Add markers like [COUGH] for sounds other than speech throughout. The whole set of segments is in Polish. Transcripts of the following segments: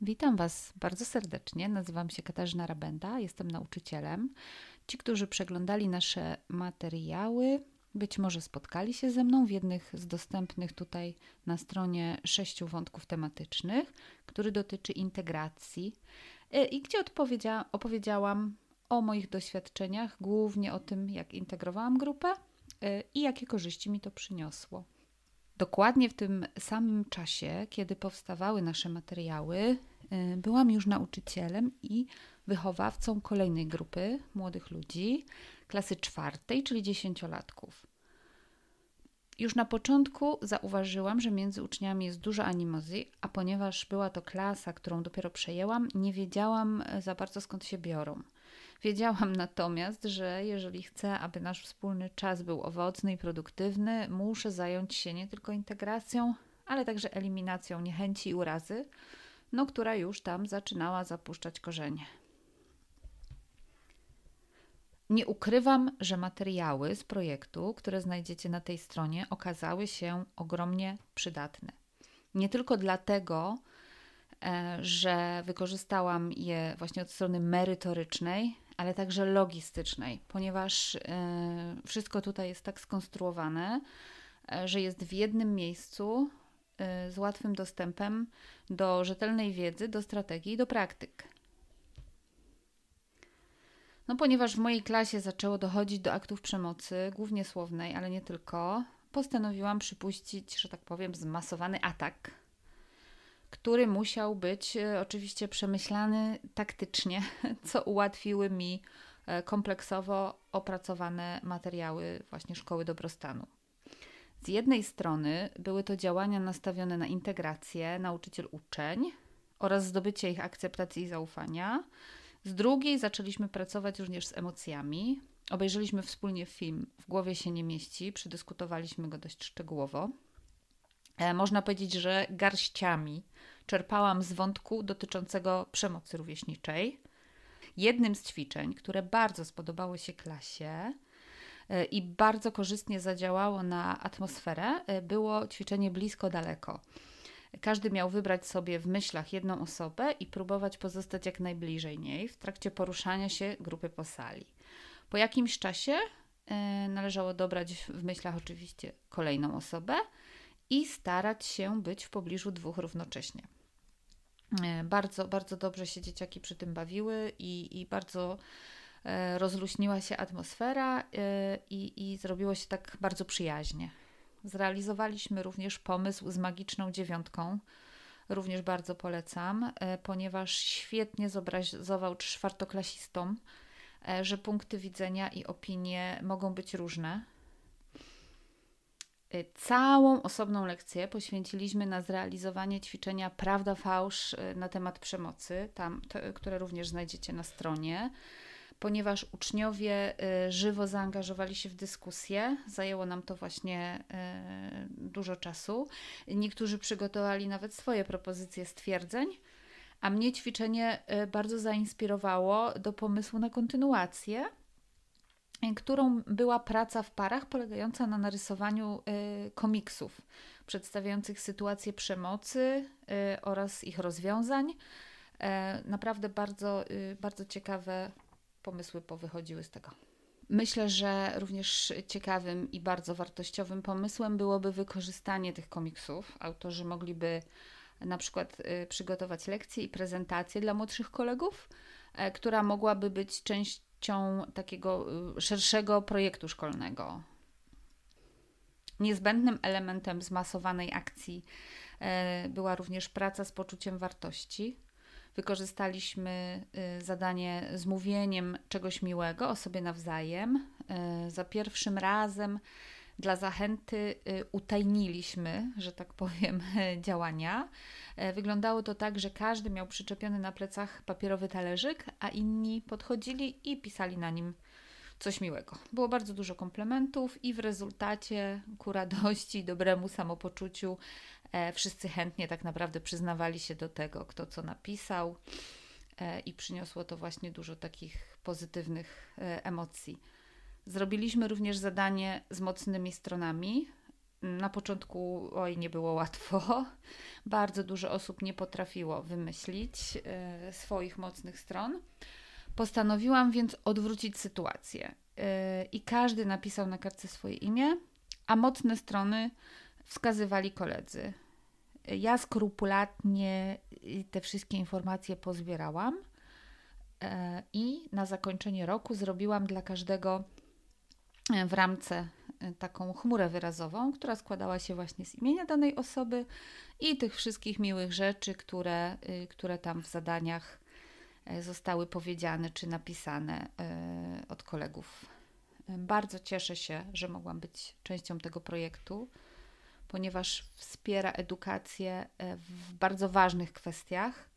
Witam Was bardzo serdecznie. Nazywam się Katarzyna Rabenda, jestem nauczycielem. Ci, którzy przeglądali nasze materiały, być może spotkali się ze mną w jednych z dostępnych tutaj na stronie sześciu wątków tematycznych, który dotyczy integracji e, i gdzie odpowiedzia- opowiedziałam o moich doświadczeniach, głównie o tym, jak integrowałam grupę e, i jakie korzyści mi to przyniosło. Dokładnie w tym samym czasie, kiedy powstawały nasze materiały, y, byłam już nauczycielem i wychowawcą kolejnej grupy młodych ludzi, klasy czwartej, czyli dziesięciolatków. Już na początku zauważyłam, że między uczniami jest dużo animozji, a ponieważ była to klasa, którą dopiero przejęłam, nie wiedziałam y, za bardzo skąd się biorą. Wiedziałam natomiast, że jeżeli chcę, aby nasz wspólny czas był owocny i produktywny, muszę zająć się nie tylko integracją, ale także eliminacją niechęci i urazy, no która już tam zaczynała zapuszczać korzenie. Nie ukrywam, że materiały z projektu, które znajdziecie na tej stronie, okazały się ogromnie przydatne. Nie tylko dlatego, e, że wykorzystałam je właśnie od strony merytorycznej, ale także logistycznej, ponieważ y, wszystko tutaj jest tak skonstruowane, e, że jest w jednym miejscu y, z łatwym dostępem do rzetelnej wiedzy, do strategii i do praktyk. No, ponieważ w mojej klasie zaczęło dochodzić do aktów przemocy, głównie słownej, ale nie tylko, postanowiłam przypuścić, że tak powiem, zmasowany atak który musiał być e, oczywiście przemyślany taktycznie, [LAUGHS] co ułatwiły mi e, kompleksowo opracowane materiały właśnie Szkoły Dobrostanu. Z jednej strony były to działania nastawione na integrację nauczyciel-uczeń oraz zdobycie ich akceptacji i zaufania. Z drugiej zaczęliśmy pracować również z emocjami. Obejrzeliśmy wspólnie film W głowie się nie mieści, przedyskutowaliśmy go dość szczegółowo. E, można powiedzieć, że garściami czerpałam z wątku dotyczącego przemocy rówieśniczej. Jednym z ćwiczeń, które bardzo spodobało się klasie e, i bardzo korzystnie zadziałało na atmosferę, e, było ćwiczenie blisko-daleko. Każdy miał wybrać sobie w myślach jedną osobę i próbować pozostać jak najbliżej niej w trakcie poruszania się grupy po sali. Po jakimś czasie należało dobrać w myślach oczywiście kolejną osobę i starać się być w pobliżu dwóch równocześnie. E, bardzo, bardzo dobrze się dzieciaki przy tym bawiły i, i bardzo e, rozluźniła się atmosfera e, i, i zrobiło się tak bardzo przyjaźnie. Zrealizowaliśmy również pomysł z magiczną dziewiątką. Również bardzo polecam, ponieważ świetnie zobrazował czwartoklasistom, że punkty widzenia i opinie mogą być różne Y, całą osobną lekcję poświęciliśmy na zrealizowanie ćwiczenia Prawda Fałsz y, na temat przemocy, tam, to, y, które również znajdziecie na stronie. Ponieważ uczniowie żywo zaangażowali się w dyskusję, zajęło nam to właśnie dużo czasu. Niektórzy przygotowali nawet swoje propozycje stwierdzeń, a mnie ćwiczenie bardzo zainspirowało do pomysłu na kontynuację którą była praca w parach polegająca na narysowaniu y, komiksów przedstawiających sytuacje przemocy y, oraz ich rozwiązań. E, naprawdę bardzo, y, bardzo ciekawe pomysły powychodziły z tego. Myślę, że również ciekawym i bardzo wartościowym pomysłem byłoby wykorzystanie tych komiksów. Autorzy mogliby na przykład przygotować lekcje i prezentacje dla młodszych kolegów, e, która mogłaby być część, częścią takiego y, szerszego projektu szkolnego. Niezbędnym elementem zmasowanej akcji e, była również praca z poczuciem wartości. Wykorzystaliśmy y, zadanie z mówieniem czegoś miłego o sobie nawzajem. E, za pierwszym razem dla zachęty y, utajniliśmy, że tak powiem, [LAUGHS] działania. E, wyglądało to tak, że każdy miał przyczepiony na plecach papierowy talerzyk, a inni podchodzili i pisali na nim coś miłego. Było bardzo dużo komplementów i w rezultacie ku radości, dobremu samopoczuciu e, wszyscy chętnie tak naprawdę przyznawali się do tego, kto co napisał e, i przyniosło to właśnie dużo takich pozytywnych emocji. Zrobiliśmy również zadanie z mocnymi stronami. Na początku, oj, nie było łatwo. [LAUGHS] Bardzo dużo osób nie potrafiło wymyślić e, swoich mocnych stron. Postanowiłam więc odwrócić sytuację. E, I każdy napisał na kartce swoje imię, a mocne strony wskazywali koledzy. Ja skrupulatnie e, te wszystkie informacje pozbierałam i na zakończenie roku zrobiłam dla każdego w ramce y, taką chmurę wyrazową, która składała się właśnie z imienia danej osoby i tych wszystkich miłych rzeczy, które, y, które tam w zadaniach y, zostały powiedziane czy napisane od kolegów. Bardzo cieszę się, że mogłam być częścią tego projektu, ponieważ wspiera edukację w bardzo ważnych kwestiach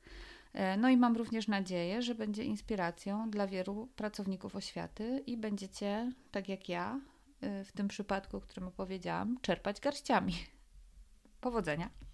E, no i mam również nadzieję, że będzie inspiracją dla wielu pracowników oświaty i będziecie, tak jak ja, e, w tym przypadku, o którym opowiedziałam, czerpać garściami. Powodzenia!